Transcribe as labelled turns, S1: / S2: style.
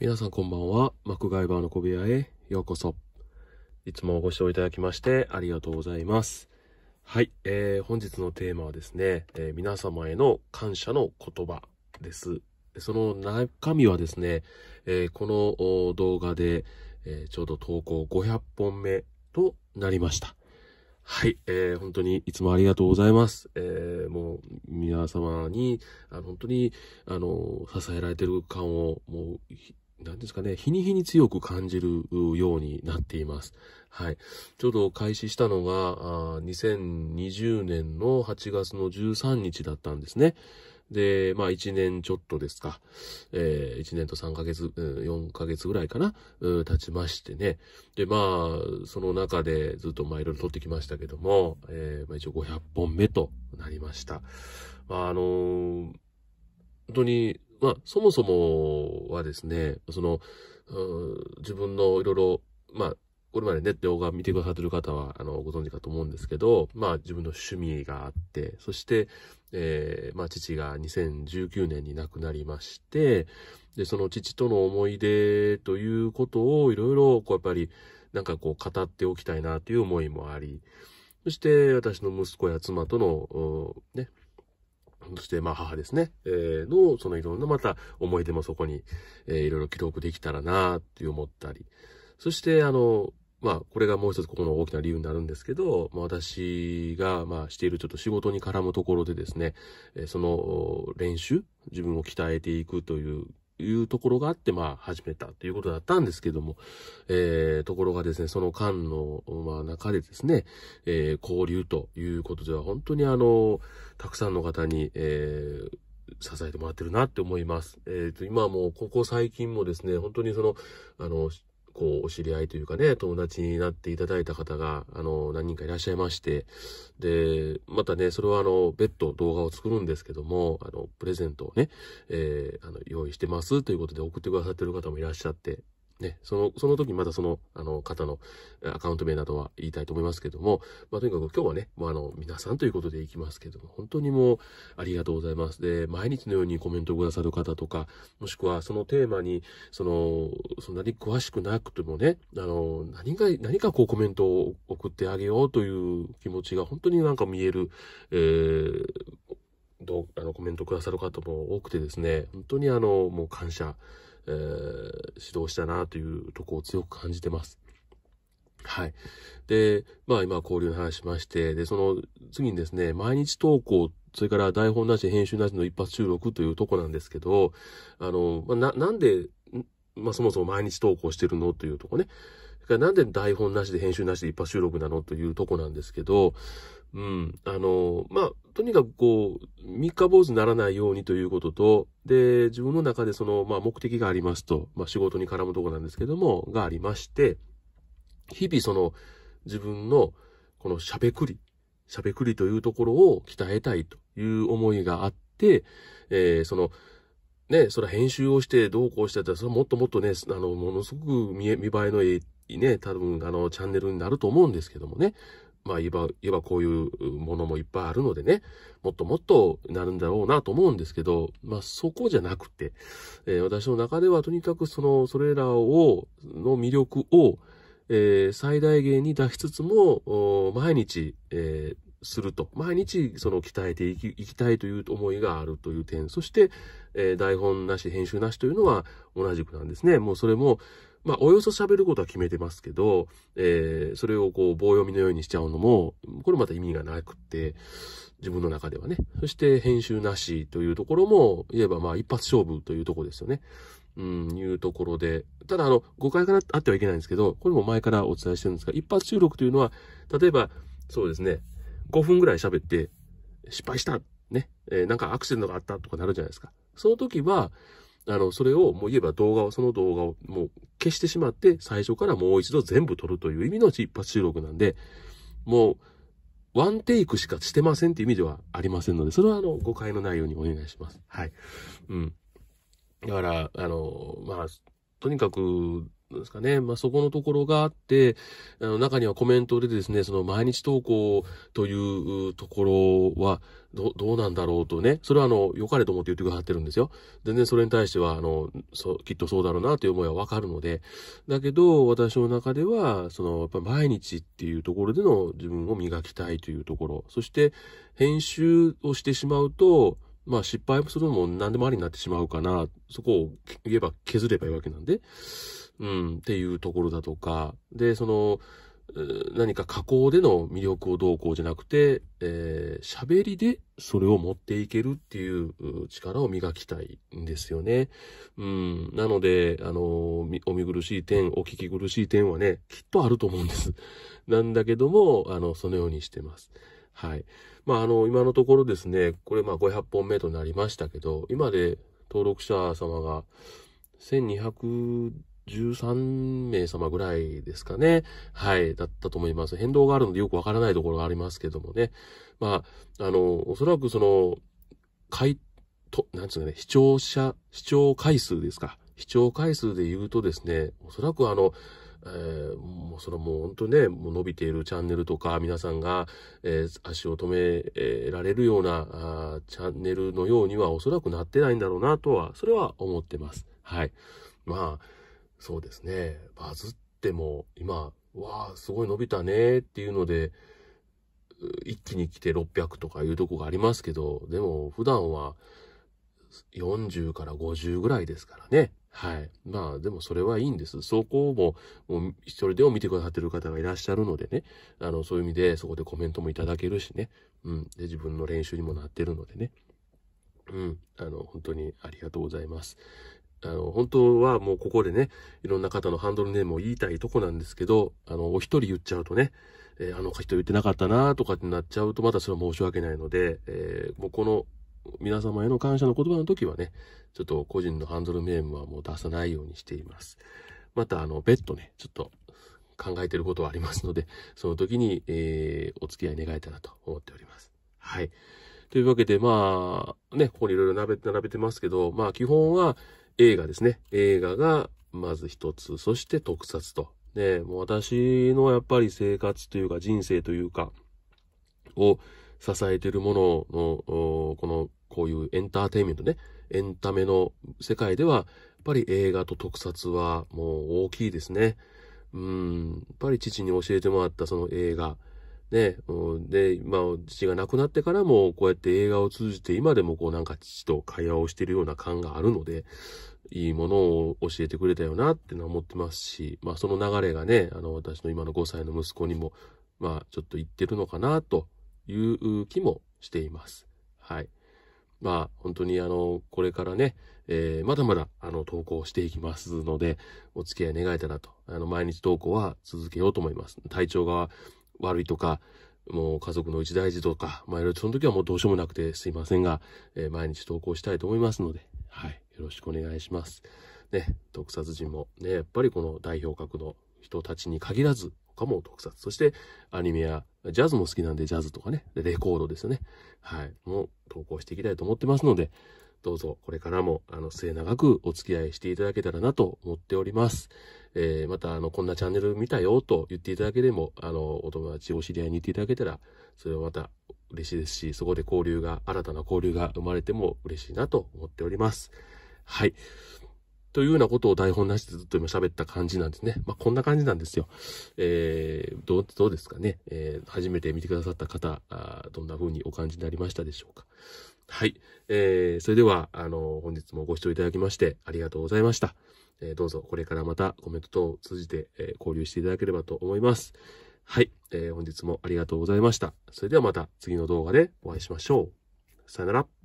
S1: 皆さんこんばんは。マクガイバーの小部屋へようこそ。いつもご視聴いただきましてありがとうございます。はい、えー、本日のテーマはですね、えー、皆様への感謝の言葉です。その中身はですね、えー、この動画で、えー、ちょうど投稿500本目となりました。はい、えー、本当にいつもありがとうございます。えー、もう皆様にあ本当にあの支えられてる感をもう何ですかね、日に日に強く感じるようになっています。はい。ちょうど開始したのが、あ2020年の8月の13日だったんですね。で、まあ1年ちょっとですか。えー、1年と3ヶ月、4ヶ月ぐらいかな、経ちましてね。で、まあ、その中でずっとまあいろいろ撮ってきましたけども、えー、まあ一応500本目となりました。まああのー、本当にまあ、そもそもはですね、その、自分のいろいろ、まあ、これまでね、動画見てくださってる方は、あの、ご存知かと思うんですけど、まあ、自分の趣味があって、そして、えー、まあ、父が2019年に亡くなりまして、で、その父との思い出ということを、いろいろ、こう、やっぱり、なんかこう、語っておきたいなという思いもあり、そして、私の息子や妻との、ね、そしてまあ母ですね、えー、の、そのいろんなまた思い出もそこに、えー、いろいろ記録できたらなって思ったり、そしてあの、まあ、これがもう一つここの大きな理由になるんですけど、まあ、私が、まあ、しているちょっと仕事に絡むところでですね、その練習、自分を鍛えていくといういうところがあって、まあ、始めたということだったんですけども、えー、ところがですね、その間の、まあ、中でですね、えー、交流ということでは、本当にあの、たくさんの方に、えー、支えてもらってるなって思います。えっ、ー、と、今もう、ここ最近もですね、本当にその、あの、こう、お知り合いというかね、友達になっていただいた方が、あの、何人かいらっしゃいまして、で、またね、それはあの、別途動画を作るんですけども、あの、プレゼントをね、えー、あの、用意してますということで送ってくださってる方もいらっしゃって、ね、その、その時またその、あの、方のアカウント名などは言いたいと思いますけども、まあ、とにかく今日はね、まあ、あの、皆さんということでいきますけども、本当にもう、ありがとうございます。で、毎日のようにコメントをくださる方とか、もしくはそのテーマに、その、そんなに詳しくなくてもね、あの、何か、何かこうコメントを送ってあげようという気持ちが本当になんか見える、えー、どう、あの、コメントくださる方も多くてですね、本当にあの、もう感謝、えー、指導したなというとこを強く感じてます。はい。で、まあ今交流の話しまして、で、その次にですね、毎日投稿、それから台本なし、編集なしの一発収録というとこなんですけど、あの、まあ、な、なんで、まあそもそも毎日投稿してるのというとこね。それからなんで台本なしで編集なしで一発収録なのというとこなんですけど、うん、あの、まあ、とにかくこう、三日坊主にならないようにということと、で、自分の中でその、まあ、目的がありますと、まあ、仕事に絡むとこなんですけども、がありまして、日々その、自分の、このしゃべくり、しゃべくりというところを鍛えたいという思いがあって、えー、その、ね、それは編集をしてどうこうしてたら、それもっともっとね、あの、ものすごく見え、見栄えのいいね、多分、あの、チャンネルになると思うんですけどもね。まあ、いわばこういうものもいっぱいあるのでね、もっともっとなるんだろうなと思うんですけど、まあ、そこじゃなくて、えー、私の中ではとにかくその、それらを、の魅力を、えー、最大限に出しつつも、毎日、えー、すると。毎日、その、鍛えていきいきたいという思いがあるという点。そして、えー、台本なし、編集なしというのは同じくなんですね。もうそれも、まあ、およそ喋ることは決めてますけど、えー、それをこう、棒読みのようにしちゃうのも、これまた意味がなくって、自分の中ではね。そして、編集なしというところも、言えばまあ、一発勝負というとこですよね。うん、いうところで。ただ、あの、誤解があってはいけないんですけど、これも前からお伝えしてるんですが、一発収録というのは、例えば、そうですね、5分ぐらい喋って、失敗したね、えー、なんかアクセントがあったとかなるじゃないですか。その時は、あの、それをもう言えば動画を、その動画をもう消してしまって、最初からもう一度全部撮るという意味の一発収録なんで、もう、ワンテイクしかしてませんっていう意味ではありませんので、それはあの、誤解のないようにお願いします。はい。うん。だから、あの、まあ、とにかく、ですかね。まあ、そこのところがあって、あの中にはコメントでですね、その毎日投稿というところはど、どうなんだろうとね。それはあの、良かれと思って言ってくださってるんですよ。全然それに対しては、あの、そう、きっとそうだろうなという思いはわかるので。だけど、私の中では、その、やっぱ毎日っていうところでの自分を磨きたいというところ。そして、編集をしてしまうと、まあ失敗もするのも何でもありになってしまうかな。そこを言えば削ればいいわけなんで。うん、っていうところだとか。で、その、何か加工での魅力をどうこうじゃなくて、えー、べりでそれを持っていけるっていう力を磨きたいんですよね。うん。なので、あの、お見苦しい点、お聞き苦しい点はね、きっとあると思うんです。なんだけども、あの、そのようにしてます。はい。まあ、あの、今のところですね、これまあ500本目となりましたけど、今で登録者様が1213名様ぐらいですかね。はい。だったと思います。変動があるのでよくわからないところがありますけどもね。まあ、あの、おそらくその、回と、なんつうかね、視聴者、視聴回数ですか。視聴回数で言うとですね、おそらくあの、えー、もうそれもう本当ね、もう伸びているチャンネルとか、皆さんが、えー、足を止められるようなあチャンネルのようにはおそらくなってないんだろうなとは、それは思ってます。はい。まあ、そうですね。バズっても今、わあ、すごい伸びたねっていうので、一気に来て600とかいうとこがありますけど、でも普段は、40から50ぐらいですからね。はい。まあ、でもそれはいいんです。そこも、もう一人でも見てくださってる方がいらっしゃるのでね。あの、そういう意味で、そこでコメントもいただけるしね。うん。で、自分の練習にもなってるのでね。うん。あの、本当にありがとうございます。あの、本当はもうここでね、いろんな方のハンドルネームを言いたいとこなんですけど、あの、お一人言っちゃうとね、えー、あの人言ってなかったなとかってなっちゃうと、またそれは申し訳ないので、えー、もうこの皆様への感謝の言葉の時はね、ちょっと個人のハンドルネームはもう出さないようにしています。また、あの、別途ね、ちょっと考えてることはありますので、その時に、えー、お付き合い願えたらと思っております。はい。というわけで、まあ、ね、ここにいろいろ並べてますけど、まあ、基本は映画ですね。映画がまず一つ、そして特撮と。ね、もう私のやっぱり生活というか人生というか、を、支えてるものの、この、こういうエンターテインメントね、エンタメの世界では、やっぱり映画と特撮はもう大きいですね。うん、やっぱり父に教えてもらったその映画、ね、で、まあ、父が亡くなってからも、こうやって映画を通じて、今でもこうなんか父と会話をしているような感があるので、いいものを教えてくれたよなってのは思ってますし、まあその流れがね、あの私の今の5歳の息子にも、まあちょっと言ってるのかなという気もしています。はい。まあ、本当にあの、これからね、えー、まだまだあの、投稿していきますので、お付き合い願えたらと、あの、毎日投稿は続けようと思います。体調が悪いとか、もう家族の一大事とか、まあいろいろその時はもうどうしようもなくてすいませんが、えー、毎日投稿したいと思いますので、はい、よろしくお願いします。ね、特撮人もね、やっぱりこの代表格の人たちに限らず、かも特撮。そしてアニメやジャズも好きなんでジャズとかね、レコードですよね。はい。もう投稿していきたいと思ってますので、どうぞこれからもあの末永くお付き合いしていただけたらなと思っております。えー、またあのこんなチャンネル見たよと言っていただけでもあのお友達お知り合いにっていただけたらそれはまた嬉しいですしそこで交流が新たな交流が生まれても嬉しいなと思っております。はい。というようなことを台本なしでずっと今喋った感じなんですね。まあ、こんな感じなんですよ。えー、どう、どうですかね。えー、初めて見てくださった方、あどんな風にお感じになりましたでしょうか。はい。えー、それでは、あの、本日もご視聴いただきましてありがとうございました。えー、どうぞこれからまたコメント等を通じて、えー、交流していただければと思います。はい。えー、本日もありがとうございました。それではまた次の動画でお会いしましょう。さよなら。